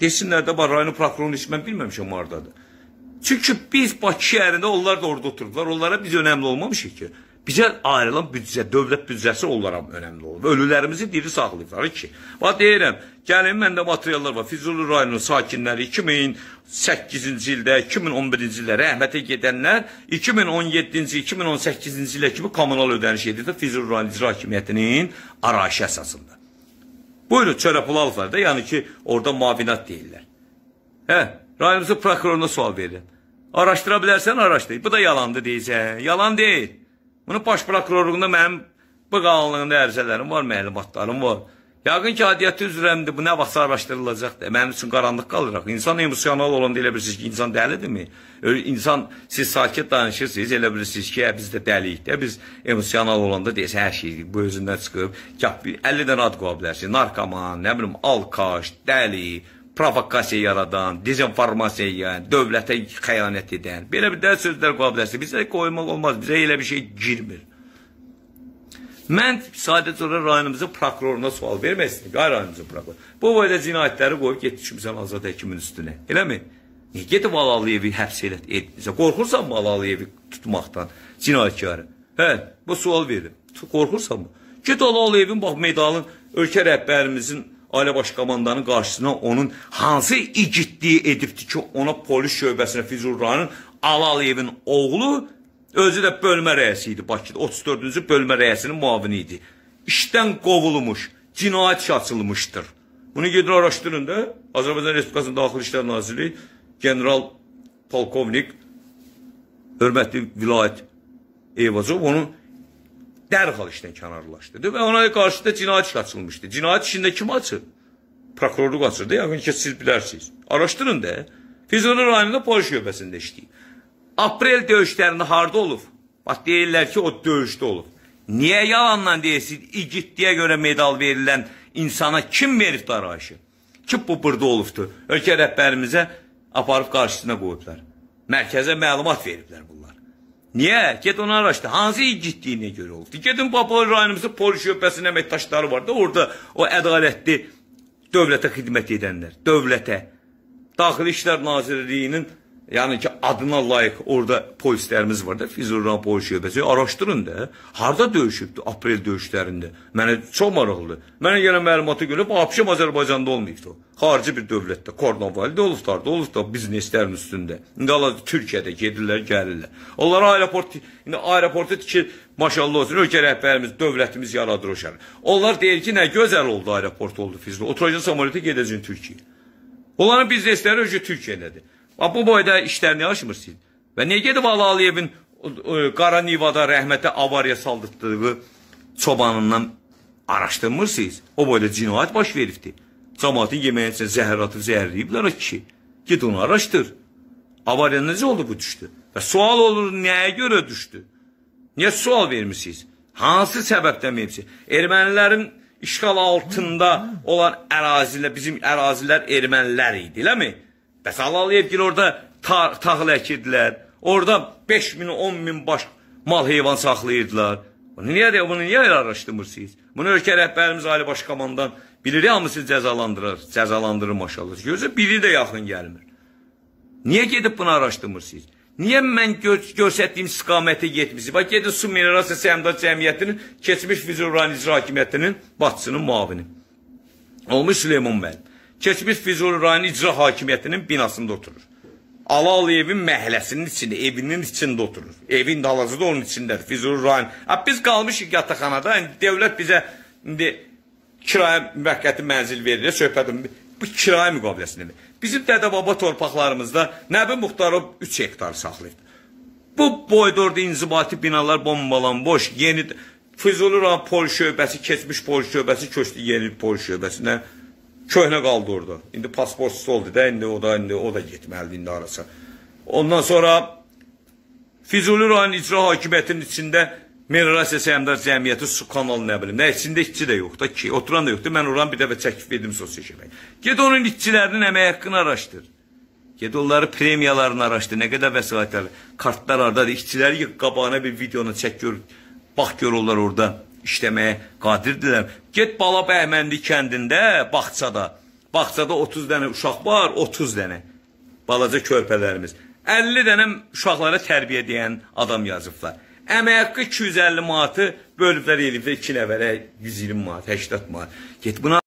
Desinlər də, bax, rayonu prokurorun heç mən bilməmişəm hardadır. Çünki biz Bakı şəhərində onlar da orada oturdular. Onlara biz önəmli olmamışıq ki. Bizə ayrılan büdcə, dövlət büdcəsi onlara önəmli olur. Ölülərimizi diri saxlayıblar ki. Bax deyirəm, gəlin məndə materiallar var. Füzuli rayonunun sakinləri 2008-ci ildə, 2011-ci ildə rəhmətə gedənlər 2017-ci, 2018-ci ilə kimi kommunal ödəniş edirdi Füzuli rayon icra hakimiyyətinin arayışı əsasında. Buyurun çörepulavlar da yani ki orada mavinat deyirlər. Hə, rayonunuzun prokuroruna sual verin. Araşdıra bilərsən araşdır. Bu da yalandır deyəcək. Yalan deyil. Bunu baş prokurorluğunda mənim bu qanunluğunda ərizələrim var, məlumatlarım var. Yaqın ki, adiyyəti üzrəmdir, bu nə vaxt sarbaşdırılacaqdır? Mənim üçün qaranlıq qalıraq. İnsan emosional olanda elə bilirsiniz ki, insan dəlidirmi? İnsan, siz sakit danışırsınız, elə bilirsiniz ki, ə, biz də dəliyik də, biz emosional olanda deyəsə, hər şey bu özündən çıxıb, gəp, 50 dənə ad qoya bilərsiniz, narkoman, nə bilim, alkaş, dəli, provokasiya yaradan, dezinformasiya yayən, dövlətə xəyanət edən, belə bir də sözlər qoya bilərsiniz. Bizə qoymaq olmaz, bizə elə bir şey girmir. Mən sadəcə olaraq rayonumuzun prokuroruna sual verməsin, qay rayonumuzun prokuroru. Bu boyda cinayətləri qoyub getdi kimsən Azad həkimin üstünə. Eləmi? Niyə gedib Alaliyevi həbs elət etmisə? Qorxursanmı Alaliyevi tutmaqdan cinayətkarı? Hə, bu sual verir. Qorxursanmı? Get Alaliyevin bax medalın ölkə rəhbərimizin ailə baş komandanın qarşısına onun hansı igidliyi edibdi ki, ona polis şöbəsinə Füzurranın Alaliyevin oğlu Özü də bölmə rəisi idi Bakıda. 34-cü bölmə rəisinin muavini idi. İşdən qovulmuş, cinayət açılmışdır. Bunu gedin araşdırın da. Azərbaycan Respublikasının Daxili İşlər Naziri general polkovnik hörmətli vilayət Eyvazov onu dərhal işdən kənarlaşdırdı və ona qarşı da cinayət işi açılmışdı. Cinayət işində kim açır? Prokurorluq açırdı, yaxın ki siz bilərsiniz. Araşdırın da. Füzuli rayonunda polis şöbəsində işləyib aprel döyüşlərində harda olub? Bax, deyirlər ki, o döyüşdə olub. Niyə yalanla deyirsiniz, igidliyə görə medal verilən insana kim verib darayışı? Ki, bu burada olubdur. Ölkə rəhbərimizə aparıb qarşısına qoyublar. Mərkəzə məlumat veriblər bunlar. Niyə? Get onu araşdır. Hansı igidliyinə görə olubdur? Gedin, Baboy rayonumuzun polis şöbəsinin əməkdaşları var da, orada o ədalətli dövlətə xidmət edənlər, dövlətə, Daxili İşlər Nazirliyinin yəni ki, adına layiq orada polislərimiz var da, Füzullah polis şöbəsi. Araşdırın da, harda döyüşübdü aprel döyüşlərində. Mənə çox maraqlıdır. Mənə gələn məlumata görə Abşam Azərbaycanda olmayıbdı o. Xarici bir dövlətdə, Kordovalda olublardı, olub da bizneslərin üstündə. İndi Allah Türkiyədə gedirlər, gəlirlər. Onlara aeroport, indi aeroportu tikir, maşallah olsun, ölkə rəhbərimiz, dövlətimiz yaradır o şəhər. Onlar deyir ki, nə gözəl oldu aeroport oldu Füzullah. Oturacaqsan samolyota gedəcəksən Türkiyəyə. Onların biznesləri özü Türkiyədədir. Bax, bu boyda işlərini yaşmırsınız. Və niyə gedib Alaliyevin Qara Nivada rəhmətə avariya saldırdığı çobanından araşdırmırsınız? O boyda cinayət baş veribdir. Cəmatın yeməyin üçün zəhəratı zəhərləyiblər o kişi. Ged onu araşdır. Avariya necə oldu bu düşdü? Və sual olur, nəyə görə düşdü? Niyə sual vermişsiniz? Hansı səbəbdən vermişsiniz? Ermənilərin işğal altında olan ərazilə, bizim ərazilər ermənilər idi, eləmi? Bəs Alaliyev gil orada tar, tağıl əkirdilər. Orada 5 min, 10 min baş mal heyvan saxlayırdılar. Bunu niyə, bunu niyə araşdırmırsınız? Bunu ölkə rəhbərimiz Ali Başkomandan bilir, hamı sizi cəzalandırır, cəzalandırır maşallah. Gözü biri də yaxın gəlmir. Niyə gedib bunu araşdırmırsınız? Niyə mən gör göstərdiyim istiqamətə getmişsiniz? Bax, gedin Su Minerasiya Səhmdar Cəmiyyətinin keçmiş Füzuran İcra Hakimiyyətinin başçısının muavini. Olmuş Süleyman müəllim keçmiş Füzuli rayon icra hakimiyyətinin binasında oturur. Alalıyevin məhləsinin içində, evinin içində oturur. Evin də hal-hazırda onun içindədir, Füzuli rayon. Biz qalmışıq yataqxanada, yəni dövlət bizə indi kirayə müvəqqəti mənzil verir, söhbətim bu kirayə müqaviləsindədir. Bizim dədə-baba torpaqlarımızda Nəbi Muxtarov 3 hektar saxlayıb. Bu boydorda inzibati binalar bombalanboş, yeni Füzuli rayon polis şöbəsi, keçmiş polis şöbəsi köçdü yeni polis şöbəsinə. köhnə qaldı orada. İndi pasportsuz oldu da, indi o da, indi o da getməlidir indi arasa. Ondan sonra Füzuli rayon icra hakimiyyətinin içində Merasiya Səhəmdar Cəmiyyəti su kanalı nə bilim. Nə içində işçi də yoxdur ki, oturan da yoxdur. Mən oran bir dəfə çəkib verdim sosial şəbək. Ged onun işçilərinin əmək haqqını araşdır. Ged onları premiyalarını araşdır. Nə qədər vəsaitlər, kartlar ardadır. İşçiləri qabağına bir videonu çək gör. Bax gör onlar orada. işləməyə qadirdirlər. Get Bala Bəhməndi kəndində, bağçada. Bağçada 30 dənə uşaq var, 30 dənə. Balaca körpələrimiz. 50 dənə uşaqlara tərbiyə deyən adam yazıblar. Əmək haqqı 250 manatı bölüblər elibdə 2 nəfərə 120 manat, 80 manat. Get buna